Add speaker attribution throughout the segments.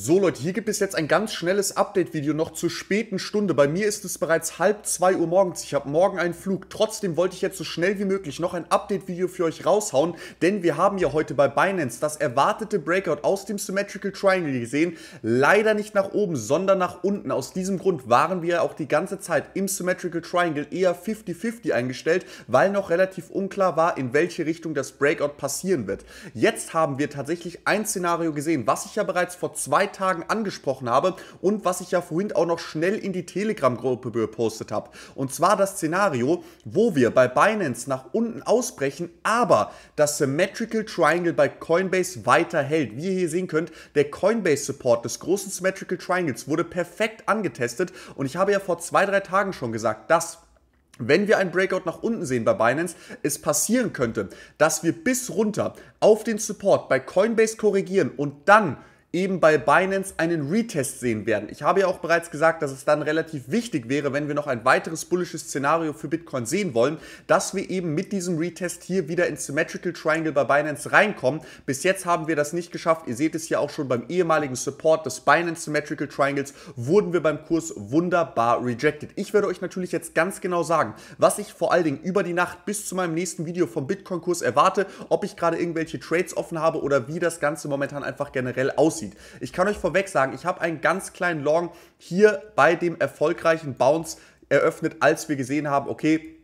Speaker 1: So Leute, hier gibt es jetzt ein ganz schnelles Update-Video noch zur späten Stunde. Bei mir ist es bereits halb zwei Uhr morgens. Ich habe morgen einen Flug. Trotzdem wollte ich jetzt so schnell wie möglich noch ein Update-Video für euch raushauen, denn wir haben ja heute bei Binance das erwartete Breakout aus dem Symmetrical Triangle gesehen. Leider nicht nach oben, sondern nach unten. Aus diesem Grund waren wir auch die ganze Zeit im Symmetrical Triangle eher 50-50 eingestellt, weil noch relativ unklar war, in welche Richtung das Breakout passieren wird. Jetzt haben wir tatsächlich ein Szenario gesehen, was ich ja bereits vor zwei Tagen angesprochen habe und was ich ja vorhin auch noch schnell in die Telegram-Gruppe gepostet habe. Und zwar das Szenario, wo wir bei Binance nach unten ausbrechen, aber das Symmetrical Triangle bei Coinbase weiter hält. Wie ihr hier sehen könnt, der Coinbase-Support des großen Symmetrical Triangles wurde perfekt angetestet und ich habe ja vor zwei, drei Tagen schon gesagt, dass wenn wir ein Breakout nach unten sehen bei Binance, es passieren könnte, dass wir bis runter auf den Support bei Coinbase korrigieren und dann eben bei Binance einen Retest sehen werden. Ich habe ja auch bereits gesagt, dass es dann relativ wichtig wäre, wenn wir noch ein weiteres bullisches Szenario für Bitcoin sehen wollen, dass wir eben mit diesem Retest hier wieder ins Symmetrical Triangle bei Binance reinkommen. Bis jetzt haben wir das nicht geschafft. Ihr seht es hier auch schon beim ehemaligen Support des Binance Symmetrical Triangles wurden wir beim Kurs wunderbar rejected. Ich werde euch natürlich jetzt ganz genau sagen, was ich vor allen Dingen über die Nacht bis zu meinem nächsten Video vom Bitcoin-Kurs erwarte, ob ich gerade irgendwelche Trades offen habe oder wie das Ganze momentan einfach generell aussieht aussieht. Ich kann euch vorweg sagen, ich habe einen ganz kleinen Long hier bei dem erfolgreichen Bounce eröffnet, als wir gesehen haben, okay,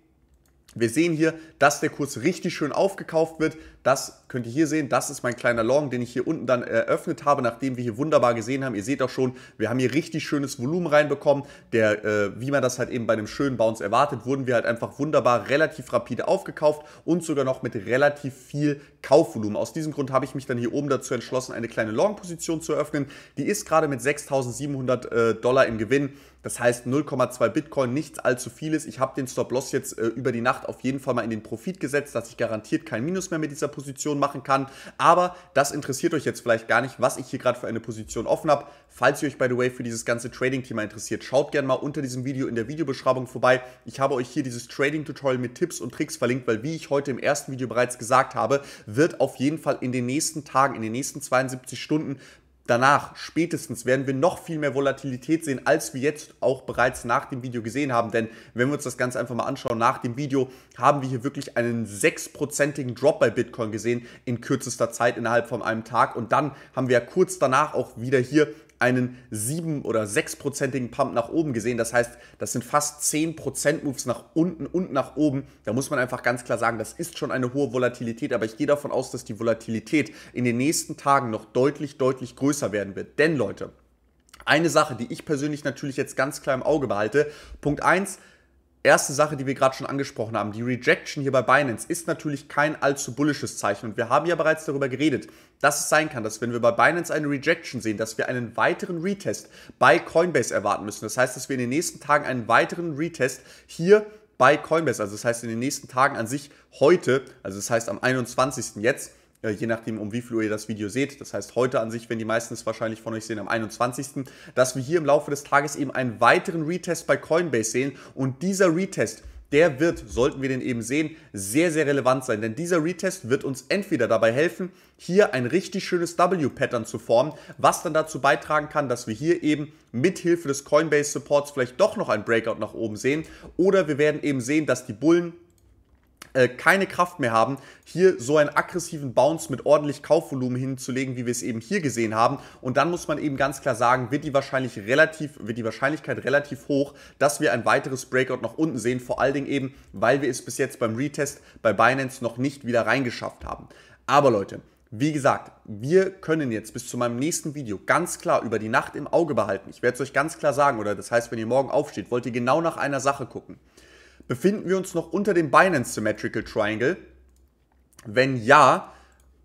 Speaker 1: wir sehen hier, dass der Kurs richtig schön aufgekauft wird. Das könnt ihr hier sehen. Das ist mein kleiner Long, den ich hier unten dann eröffnet habe, nachdem wir hier wunderbar gesehen haben. Ihr seht auch schon, wir haben hier richtig schönes Volumen reinbekommen. Der, äh, wie man das halt eben bei einem schönen Bounce erwartet, wurden wir halt einfach wunderbar relativ rapide aufgekauft und sogar noch mit relativ viel Kaufvolumen. Aus diesem Grund habe ich mich dann hier oben dazu entschlossen, eine kleine Long-Position zu eröffnen. Die ist gerade mit 6.700 äh, Dollar im Gewinn. Das heißt 0,2 Bitcoin, nichts allzu vieles. Ich habe den Stop-Loss jetzt äh, über die Nacht auf jeden Fall mal in den Profit gesetzt, dass ich garantiert kein Minus mehr mit dieser Position machen kann. Aber das interessiert euch jetzt vielleicht gar nicht, was ich hier gerade für eine Position offen habe. Falls ihr euch, by the way, für dieses ganze Trading-Thema interessiert, schaut gerne mal unter diesem Video in der Videobeschreibung vorbei. Ich habe euch hier dieses Trading-Tutorial mit Tipps und Tricks verlinkt, weil wie ich heute im ersten Video bereits gesagt habe, wird auf jeden Fall in den nächsten Tagen, in den nächsten 72 Stunden danach spätestens werden wir noch viel mehr Volatilität sehen, als wir jetzt auch bereits nach dem Video gesehen haben. Denn wenn wir uns das Ganze einfach mal anschauen, nach dem Video haben wir hier wirklich einen 6%igen Drop bei Bitcoin gesehen in kürzester Zeit innerhalb von einem Tag. Und dann haben wir ja kurz danach auch wieder hier einen 7 oder 6%igen Pump nach oben gesehen. Das heißt, das sind fast 10% Moves nach unten und nach oben. Da muss man einfach ganz klar sagen, das ist schon eine hohe Volatilität, aber ich gehe davon aus, dass die Volatilität in den nächsten Tagen noch deutlich, deutlich größer größer werden wird. Denn Leute, eine Sache, die ich persönlich natürlich jetzt ganz klar im Auge behalte, Punkt 1, erste Sache, die wir gerade schon angesprochen haben, die Rejection hier bei Binance ist natürlich kein allzu bullisches Zeichen. Und wir haben ja bereits darüber geredet, dass es sein kann, dass wenn wir bei Binance eine Rejection sehen, dass wir einen weiteren Retest bei Coinbase erwarten müssen. Das heißt, dass wir in den nächsten Tagen einen weiteren Retest hier bei Coinbase, also das heißt in den nächsten Tagen an sich heute, also das heißt am 21. jetzt, äh, je nachdem, um wie viel ihr das Video seht. Das heißt, heute an sich, wenn die meisten es wahrscheinlich von euch sehen, am 21., dass wir hier im Laufe des Tages eben einen weiteren Retest bei Coinbase sehen. Und dieser Retest, der wird, sollten wir den eben sehen, sehr, sehr relevant sein. Denn dieser Retest wird uns entweder dabei helfen, hier ein richtig schönes W-Pattern zu formen, was dann dazu beitragen kann, dass wir hier eben mithilfe des Coinbase-Supports vielleicht doch noch ein Breakout nach oben sehen. Oder wir werden eben sehen, dass die Bullen äh, keine Kraft mehr haben, hier so einen aggressiven Bounce mit ordentlich Kaufvolumen hinzulegen, wie wir es eben hier gesehen haben. Und dann muss man eben ganz klar sagen, wird die, wahrscheinlich relativ, wird die Wahrscheinlichkeit relativ hoch, dass wir ein weiteres Breakout nach unten sehen. Vor allen Dingen eben, weil wir es bis jetzt beim Retest bei Binance noch nicht wieder reingeschafft haben. Aber Leute, wie gesagt, wir können jetzt bis zu meinem nächsten Video ganz klar über die Nacht im Auge behalten. Ich werde es euch ganz klar sagen, oder das heißt, wenn ihr morgen aufsteht, wollt ihr genau nach einer Sache gucken befinden wir uns noch unter dem Binance Symmetrical Triangle? Wenn ja,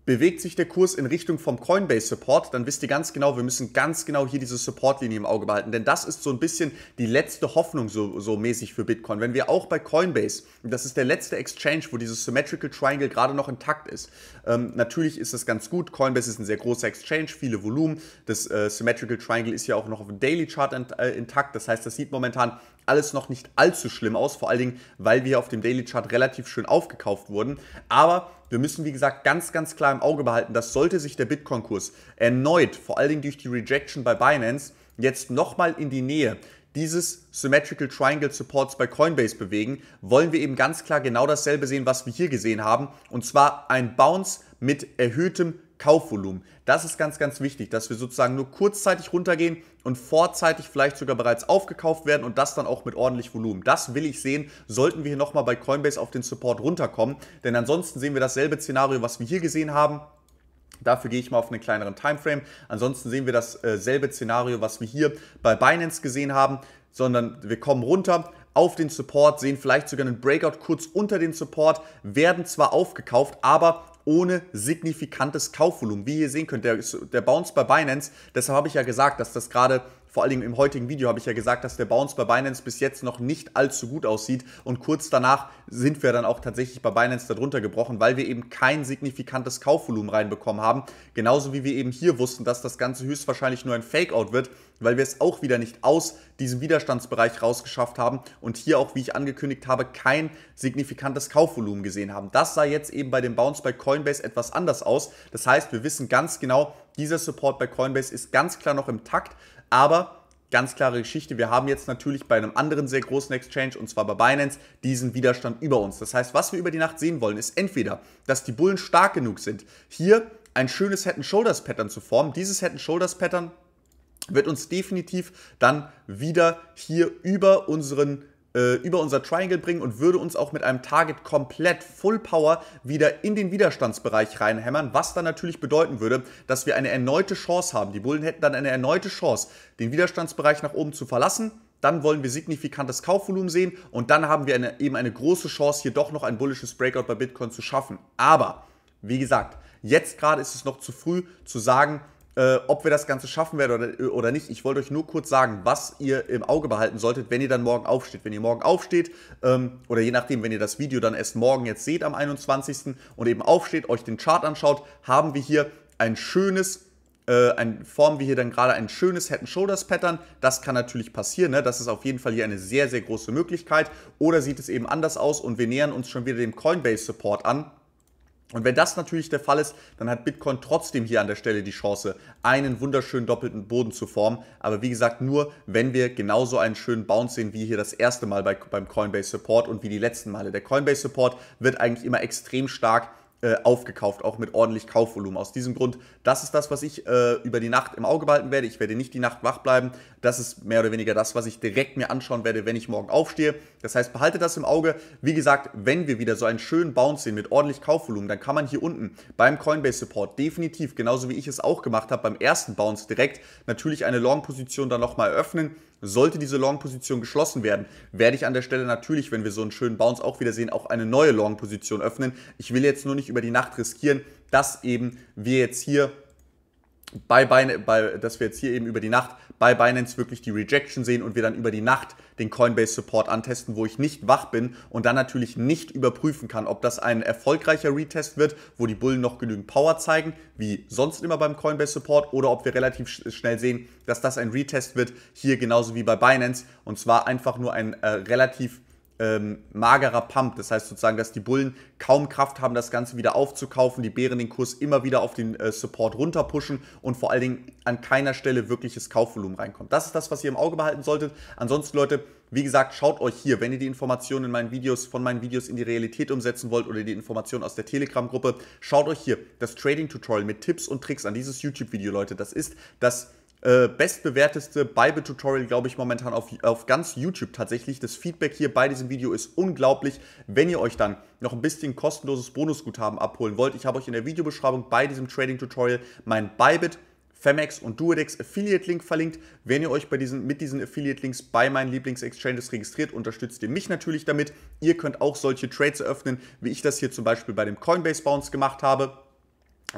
Speaker 1: Bewegt sich der Kurs in Richtung vom Coinbase Support, dann wisst ihr ganz genau, wir müssen ganz genau hier diese Supportlinie im Auge behalten, denn das ist so ein bisschen die letzte Hoffnung so, so mäßig für Bitcoin. Wenn wir auch bei Coinbase, das ist der letzte Exchange, wo dieses Symmetrical Triangle gerade noch intakt ist, ähm, natürlich ist das ganz gut. Coinbase ist ein sehr großer Exchange, viele Volumen. Das äh, Symmetrical Triangle ist ja auch noch auf dem Daily Chart int äh, intakt, das heißt, das sieht momentan alles noch nicht allzu schlimm aus, vor allen Dingen, weil wir auf dem Daily Chart relativ schön aufgekauft wurden. Aber wir müssen, wie gesagt, ganz, ganz klar im Auge behalten, dass sollte sich der Bitcoin-Kurs erneut, vor allen Dingen durch die Rejection bei Binance, jetzt nochmal in die Nähe dieses Symmetrical Triangle Supports bei Coinbase bewegen, wollen wir eben ganz klar genau dasselbe sehen, was wir hier gesehen haben, und zwar ein Bounce mit erhöhtem Kaufvolumen. Das ist ganz, ganz wichtig, dass wir sozusagen nur kurzzeitig runtergehen und vorzeitig vielleicht sogar bereits aufgekauft werden und das dann auch mit ordentlich Volumen. Das will ich sehen, sollten wir hier nochmal bei Coinbase auf den Support runterkommen, denn ansonsten sehen wir dasselbe Szenario, was wir hier gesehen haben. Dafür gehe ich mal auf einen kleineren Timeframe. Ansonsten sehen wir dasselbe äh, Szenario, was wir hier bei Binance gesehen haben, sondern wir kommen runter, auf den Support, sehen vielleicht sogar einen Breakout kurz unter den Support, werden zwar aufgekauft, aber ohne signifikantes Kaufvolumen. Wie ihr sehen könnt, der, der Bounce bei Binance, deshalb habe ich ja gesagt, dass das gerade vor allem im heutigen Video habe ich ja gesagt, dass der Bounce bei Binance bis jetzt noch nicht allzu gut aussieht und kurz danach sind wir dann auch tatsächlich bei Binance darunter gebrochen, weil wir eben kein signifikantes Kaufvolumen reinbekommen haben. Genauso wie wir eben hier wussten, dass das Ganze höchstwahrscheinlich nur ein Fakeout wird, weil wir es auch wieder nicht aus diesem Widerstandsbereich rausgeschafft haben und hier auch, wie ich angekündigt habe, kein signifikantes Kaufvolumen gesehen haben. Das sah jetzt eben bei dem Bounce bei Coinbase etwas anders aus. Das heißt, wir wissen ganz genau, dieser Support bei Coinbase ist ganz klar noch im Takt, aber ganz klare Geschichte. Wir haben jetzt natürlich bei einem anderen sehr großen Exchange, und zwar bei Binance, diesen Widerstand über uns. Das heißt, was wir über die Nacht sehen wollen, ist entweder, dass die Bullen stark genug sind, hier ein schönes Head-and-Shoulders-Pattern zu formen. Dieses Head-and-Shoulders-Pattern wird uns definitiv dann wieder hier über unseren äh, über unser Triangle bringen und würde uns auch mit einem Target komplett Full Power wieder in den Widerstandsbereich reinhämmern, was dann natürlich bedeuten würde, dass wir eine erneute Chance haben. Die Bullen hätten dann eine erneute Chance, den Widerstandsbereich nach oben zu verlassen, dann wollen wir signifikantes Kaufvolumen sehen und dann haben wir eine, eben eine große Chance, hier doch noch ein bullisches Breakout bei Bitcoin zu schaffen. Aber, wie gesagt, jetzt gerade ist es noch zu früh zu sagen, äh, ob wir das Ganze schaffen werden oder, oder nicht. Ich wollte euch nur kurz sagen, was ihr im Auge behalten solltet, wenn ihr dann morgen aufsteht. Wenn ihr morgen aufsteht ähm, oder je nachdem, wenn ihr das Video dann erst morgen jetzt seht am 21. und eben aufsteht, euch den Chart anschaut, haben wir hier ein schönes äh, ein, formen wir hier dann gerade ein schönes Head and Shoulders Pattern. Das kann natürlich passieren. Ne? Das ist auf jeden Fall hier eine sehr, sehr große Möglichkeit. Oder sieht es eben anders aus und wir nähern uns schon wieder dem Coinbase Support an. Und wenn das natürlich der Fall ist, dann hat Bitcoin trotzdem hier an der Stelle die Chance, einen wunderschönen doppelten Boden zu formen. Aber wie gesagt, nur wenn wir genauso einen schönen Bounce sehen wie hier das erste Mal bei, beim Coinbase Support und wie die letzten Male. Der Coinbase Support wird eigentlich immer extrem stark äh, aufgekauft, auch mit ordentlich Kaufvolumen. Aus diesem Grund, das ist das, was ich äh, über die Nacht im Auge behalten werde. Ich werde nicht die Nacht wach bleiben. Das ist mehr oder weniger das, was ich direkt mir anschauen werde, wenn ich morgen aufstehe. Das heißt, behalte das im Auge. Wie gesagt, wenn wir wieder so einen schönen Bounce sehen mit ordentlich Kaufvolumen, dann kann man hier unten beim Coinbase Support definitiv, genauso wie ich es auch gemacht habe, beim ersten Bounce direkt natürlich eine Long-Position dann nochmal öffnen. Sollte diese Long-Position geschlossen werden, werde ich an der Stelle natürlich, wenn wir so einen schönen Bounce auch wieder sehen, auch eine neue Long-Position öffnen. Ich will jetzt nur nicht über die Nacht riskieren, dass eben wir jetzt hier bei, Binance, bei, dass wir jetzt hier eben über die Nacht bei Binance wirklich die Rejection sehen und wir dann über die Nacht den Coinbase Support antesten, wo ich nicht wach bin und dann natürlich nicht überprüfen kann, ob das ein erfolgreicher Retest wird, wo die Bullen noch genügend Power zeigen, wie sonst immer beim Coinbase Support, oder ob wir relativ schnell sehen, dass das ein Retest wird, hier genauso wie bei Binance, und zwar einfach nur ein äh, relativ ähm, magerer Pump. Das heißt sozusagen, dass die Bullen kaum Kraft haben, das Ganze wieder aufzukaufen, die Bären den Kurs immer wieder auf den äh, Support runterpushen und vor allen Dingen an keiner Stelle wirkliches Kaufvolumen reinkommt. Das ist das, was ihr im Auge behalten solltet. Ansonsten, Leute, wie gesagt, schaut euch hier, wenn ihr die Informationen in meinen Videos, von meinen Videos in die Realität umsetzen wollt oder die Informationen aus der Telegram-Gruppe, schaut euch hier das Trading-Tutorial mit Tipps und Tricks an dieses YouTube-Video, Leute. Das ist das äh, bestbewerteste Bible-Tutorial, glaube ich, momentan auf, auf ganz YouTube tatsächlich. Das Feedback hier bei diesem Video ist unglaublich. Wenn ihr euch dann noch ein bisschen kostenloses Bonusguthaben abholen wollt, ich habe euch in der Videobeschreibung bei diesem Trading-Tutorial mein Bybit Femex und Duodex Affiliate Link verlinkt. Wenn ihr euch bei diesen, mit diesen Affiliate Links bei meinen Lieblingsexchanges registriert, unterstützt ihr mich natürlich damit. Ihr könnt auch solche Trades eröffnen, wie ich das hier zum Beispiel bei dem Coinbase Bounce gemacht habe.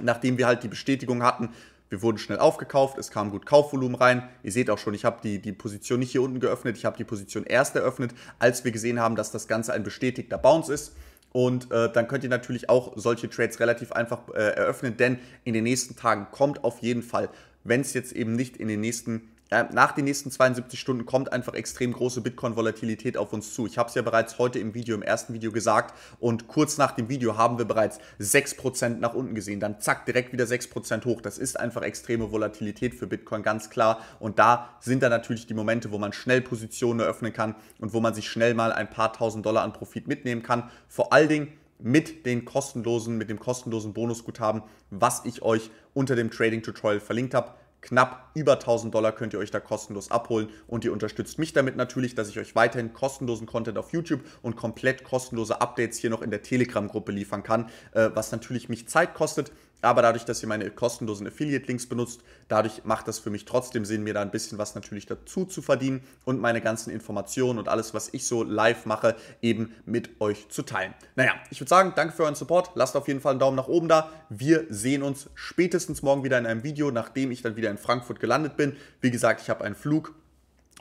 Speaker 1: Nachdem wir halt die Bestätigung hatten, wir wurden schnell aufgekauft, es kam gut Kaufvolumen rein. Ihr seht auch schon, ich habe die, die Position nicht hier unten geöffnet, ich habe die Position erst eröffnet, als wir gesehen haben, dass das Ganze ein bestätigter Bounce ist. Und äh, dann könnt ihr natürlich auch solche Trades relativ einfach äh, eröffnen, denn in den nächsten Tagen kommt auf jeden Fall, wenn es jetzt eben nicht in den nächsten Tagen, nach den nächsten 72 Stunden kommt einfach extrem große Bitcoin-Volatilität auf uns zu. Ich habe es ja bereits heute im Video, im ersten Video gesagt und kurz nach dem Video haben wir bereits 6% nach unten gesehen. Dann zack, direkt wieder 6% hoch. Das ist einfach extreme Volatilität für Bitcoin, ganz klar. Und da sind dann natürlich die Momente, wo man schnell Positionen eröffnen kann und wo man sich schnell mal ein paar tausend Dollar an Profit mitnehmen kann. Vor allen Dingen mit den kostenlosen, mit dem kostenlosen Bonusguthaben, was ich euch unter dem Trading Tutorial verlinkt habe knapp über 1000 Dollar könnt ihr euch da kostenlos abholen und ihr unterstützt mich damit natürlich, dass ich euch weiterhin kostenlosen Content auf YouTube und komplett kostenlose Updates hier noch in der Telegram-Gruppe liefern kann, äh, was natürlich mich Zeit kostet, aber dadurch, dass ihr meine kostenlosen Affiliate-Links benutzt, dadurch macht das für mich trotzdem Sinn, mir da ein bisschen was natürlich dazu zu verdienen und meine ganzen Informationen und alles, was ich so live mache, eben mit euch zu teilen. Naja, ich würde sagen, danke für euren Support. Lasst auf jeden Fall einen Daumen nach oben da. Wir sehen uns spätestens morgen wieder in einem Video, nachdem ich dann wieder in Frankfurt gelandet bin. Wie gesagt, ich habe einen Flug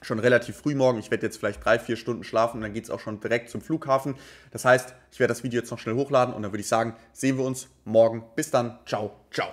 Speaker 1: schon relativ früh morgen. Ich werde jetzt vielleicht drei, vier Stunden schlafen und dann geht es auch schon direkt zum Flughafen. Das heißt, ich werde das Video jetzt noch schnell hochladen und dann würde ich sagen, sehen wir uns morgen. Bis dann. Ciao, ciao.